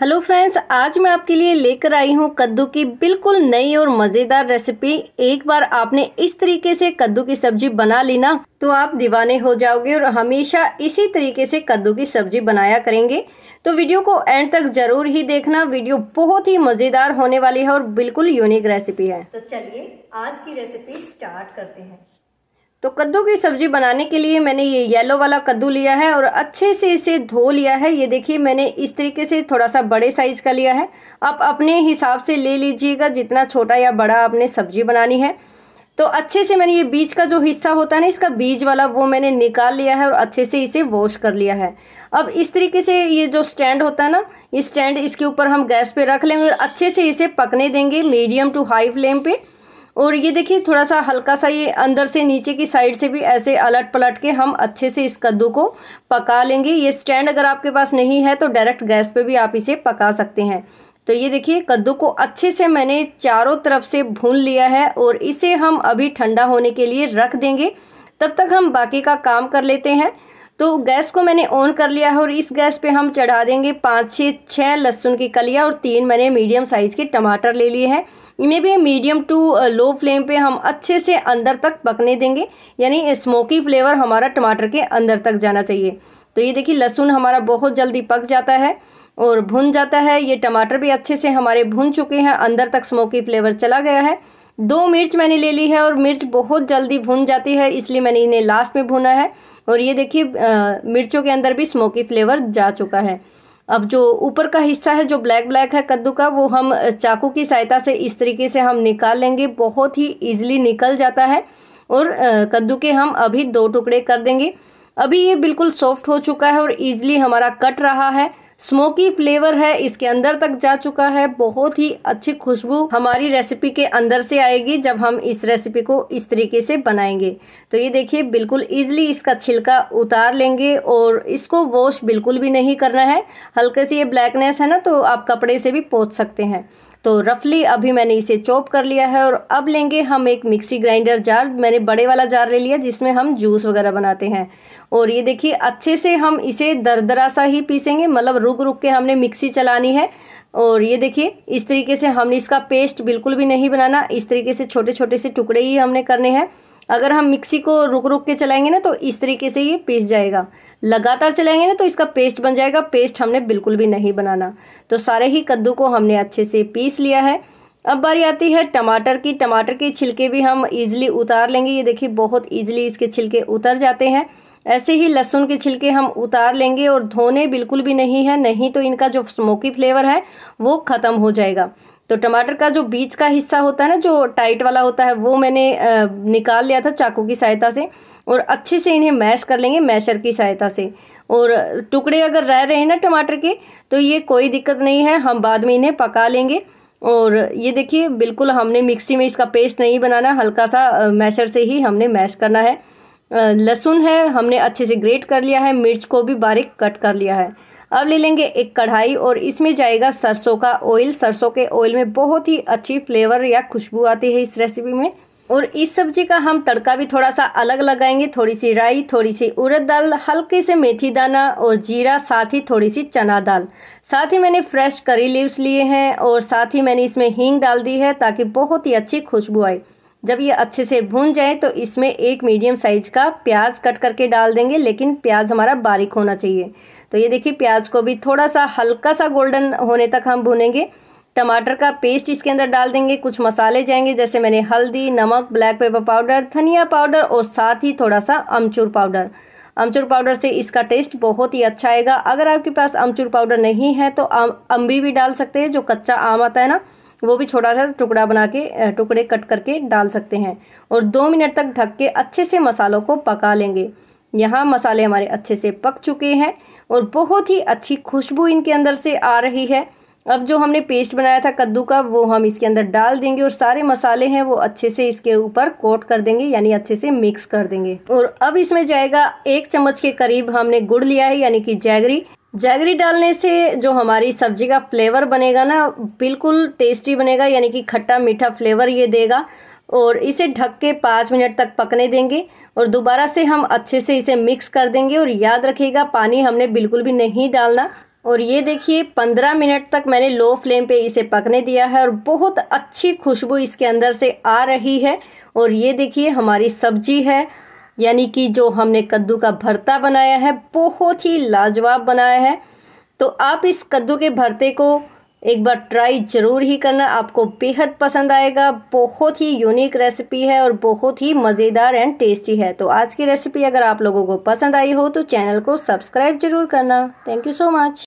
hello friends आज मैं आपके लिए लेकर आई हूँ कद्दू की बिल्कुल नई और मज़ेदार रेसिपी एक बार आपने इस तरीके से कद्दू की सब्जी बना ली ना तो आप दीवाने हो जाओगे और हमेशा इसी तरीके से कद्दू की सब्जी बनाया करेंगे तो वीडियो को एंड तक ज़रूर ही देखना वीडियो बहुत ही मज़ेदार होने वाली है और बिल्कुल यूनिक रेसिपी है तो चलिए आज की रेसिपी स्टार्ट करते हैं तो कद्दू की सब्ज़ी बनाने के लिए मैंने ये येलो वाला कद्दू लिया है और अच्छे से इसे धो लिया है ये देखिए मैंने इस तरीके से थोड़ा सा बड़े साइज़ का लिया है आप अपने हिसाब से ले लीजिएगा जितना छोटा या बड़ा आपने सब्ज़ी बनानी है तो अच्छे से मैंने ये बीज का जो हिस्सा होता है ना इसका बीज वाला वो मैंने निकाल लिया है और अच्छे से इसे वॉश कर लिया है अब इस तरीके से ये जो स्टैंड होता है ना ये स्टैंड इसके ऊपर हम गैस पे रख लेंगे और अच्छे से इसे पकने देंगे मीडियम टू हाई फ्लेम पे और ये देखिए थोड़ा सा हल्का सा ये अंदर से नीचे की साइड से भी ऐसे अलट पलट के हम अच्छे से इस कद्दू को पका लेंगे ये स्टैंड अगर आपके पास नहीं है तो डायरेक्ट गैस पे भी आप इसे पका सकते हैं तो ये देखिए कद्दू को अच्छे से मैंने चारों तरफ से भून लिया है और इसे हम अभी ठंडा होने के लिए रख देंगे तब तक हम बाकी का काम कर लेते हैं तो गैस को मैंने ऑन कर लिया है और इस गैस पे हम चढ़ा देंगे पाँच से छः लहसुन की कलियाँ और तीन मैंने मीडियम साइज़ के टमाटर ले लिए हैं इन्हें भी मीडियम टू लो फ्लेम पे हम अच्छे से अंदर तक पकने देंगे यानी स्मोकी फ्लेवर हमारा टमाटर के अंदर तक जाना चाहिए तो ये देखिए लहसुन हमारा बहुत जल्दी पक जाता है और भुन जाता है ये टमाटर भी अच्छे से हमारे भुन चुके हैं अंदर तक स्मोकी फ्लेवर चला गया है दो मिर्च मैंने ले ली है और मिर्च बहुत जल्दी भुन जाती है इसलिए मैंने इन्हें लास्ट में भुना है और ये देखिए मिर्चों के अंदर भी स्मोकी फ्लेवर जा चुका है अब जो ऊपर का हिस्सा है जो ब्लैक ब्लैक है कद्दू का वो हम चाकू की सहायता से इस तरीके से हम निकाल लेंगे बहुत ही ईजिली निकल जाता है और कद्दू के हम अभी दो टुकड़े कर देंगे अभी ये बिल्कुल सॉफ्ट हो चुका है और ईजिली हमारा कट रहा है स्मोकी फ्लेवर है इसके अंदर तक जा चुका है बहुत ही अच्छी खुशबू हमारी रेसिपी के अंदर से आएगी जब हम इस रेसिपी को इस तरीके से बनाएंगे तो ये देखिए बिल्कुल ईजिली इसका छिलका उतार लेंगे और इसको वॉश बिल्कुल भी नहीं करना है हल्के से ये ब्लैकनेस है ना तो आप कपड़े से भी पोच सकते हैं तो रफली अभी मैंने इसे चॉप कर लिया है और अब लेंगे हम एक मिक्सी ग्राइंडर जार मैंने बड़े वाला जार ले लिया जिसमें हम जूस वगैरह बनाते हैं और ये देखिए अच्छे से हम इसे दरदरा सा ही पीसेंगे मतलब रुक रुक के हमने मिक्सी चलानी है और ये देखिए इस तरीके से हमने इसका पेस्ट बिल्कुल भी नहीं बनाना इस तरीके से छोटे छोटे से टुकड़े ही हमने करने हैं अगर हम मिक्सी को रुक रुक के चलाएंगे ना तो इस तरीके से ये पीस जाएगा लगातार चलाएंगे ना तो इसका पेस्ट बन जाएगा पेस्ट हमने बिल्कुल भी नहीं बनाना तो सारे ही कद्दू को हमने अच्छे से पीस लिया है अब बारी आती है टमाटर की टमाटर के छिलके भी हम ईजिली उतार लेंगे ये देखिए बहुत ईजिली इसके छिलके उतर जाते हैं ऐसे ही लहसुन के छिलके हम उतार लेंगे और धोने बिल्कुल भी नहीं है नहीं तो इनका जो स्मोकी फ्लेवर है वो ख़त्म हो जाएगा तो टमाटर का जो बीज का हिस्सा होता है ना जो टाइट वाला होता है वो मैंने निकाल लिया था चाकू की सहायता से और अच्छे से इन्हें मैश कर लेंगे मैशर की सहायता से और टुकड़े अगर रह रहे हैं ना टमाटर के तो ये कोई दिक्कत नहीं है हम बाद में इन्हें पका लेंगे और ये देखिए बिल्कुल हमने मिक्सी में इसका पेस्ट नहीं बनाना हल्का सा मैशर से ही हमने मैश करना है लहसुन है हमने अच्छे से ग्रेट कर लिया है मिर्च को भी बारीक कट कर लिया है अब ले लेंगे एक कढ़ाई और इसमें जाएगा सरसों का ऑयल सरसों के ऑयल में बहुत ही अच्छी फ्लेवर या खुशबू आती है इस रेसिपी में और इस सब्जी का हम तड़का भी थोड़ा सा अलग लगाएंगे थोड़ी सी राई थोड़ी सी उड़द दाल हल्के से मेथी दाना और जीरा साथ ही थोड़ी सी चना दाल साथ ही मैंने फ्रेश करी लीव्स लिए हैं और साथ ही मैंने इसमें हींग डाल दी है ताकि बहुत ही अच्छी खुशबू आए जब ये अच्छे से भून जाए तो इसमें एक मीडियम साइज का प्याज कट करके डाल देंगे लेकिन प्याज हमारा बारीक होना चाहिए तो ये देखिए प्याज को भी थोड़ा सा हल्का सा गोल्डन होने तक हम भूनेंगे टमाटर का पेस्ट इसके अंदर डाल देंगे कुछ मसाले जाएंगे जैसे मैंने हल्दी नमक ब्लैक पेपर पाउडर धनिया पाउडर और साथ ही थोड़ा सा अमचूर पाउडर अमचूर पाउडर से इसका टेस्ट बहुत ही अच्छा आएगा अगर आपके पास अमचूर पाउडर नहीं है तो अम्बी भी डाल सकते हैं जो कच्चा आम आता है ना वो भी छोटा सा टुकड़ा बना के टुकड़े कट करके डाल सकते हैं और दो मिनट तक ढक के अच्छे से मसालों को पका लेंगे यहाँ मसाले हमारे अच्छे से पक चुके हैं और बहुत ही अच्छी खुशबू इनके अंदर से आ रही है अब जो हमने पेस्ट बनाया था कद्दू का वो हम इसके अंदर डाल देंगे और सारे मसाले हैं वो अच्छे से इसके ऊपर कोट कर देंगे यानी अच्छे से मिक्स कर देंगे और अब इसमें जाएगा एक चम्मच के करीब हमने गुड़ लिया है यानी कि जैगरी जैगरी डालने से जो हमारी सब्जी का फ्लेवर बनेगा ना बिल्कुल टेस्टी बनेगा यानी कि खट्टा मीठा फ्लेवर ये देगा और इसे ढक के पाँच मिनट तक पकने देंगे और दोबारा से हम अच्छे से इसे मिक्स कर देंगे और याद रखिएगा पानी हमने बिल्कुल भी नहीं डालना और ये देखिए पंद्रह मिनट तक मैंने लो फ्लेम पे इसे पकने दिया है और बहुत अच्छी खुशबू इसके अंदर से आ रही है और ये देखिए हमारी सब्जी है यानी कि जो हमने कद्दू का भरता बनाया है बहुत ही लाजवाब बनाया है तो आप इस कद्दू के भरते को एक बार ट्राई ज़रूर ही करना आपको बेहद पसंद आएगा बहुत ही यूनिक रेसिपी है और बहुत ही मज़ेदार एंड टेस्टी है तो आज की रेसिपी अगर आप लोगों को पसंद आई हो तो चैनल को सब्सक्राइब ज़रूर करना थैंक यू सो मच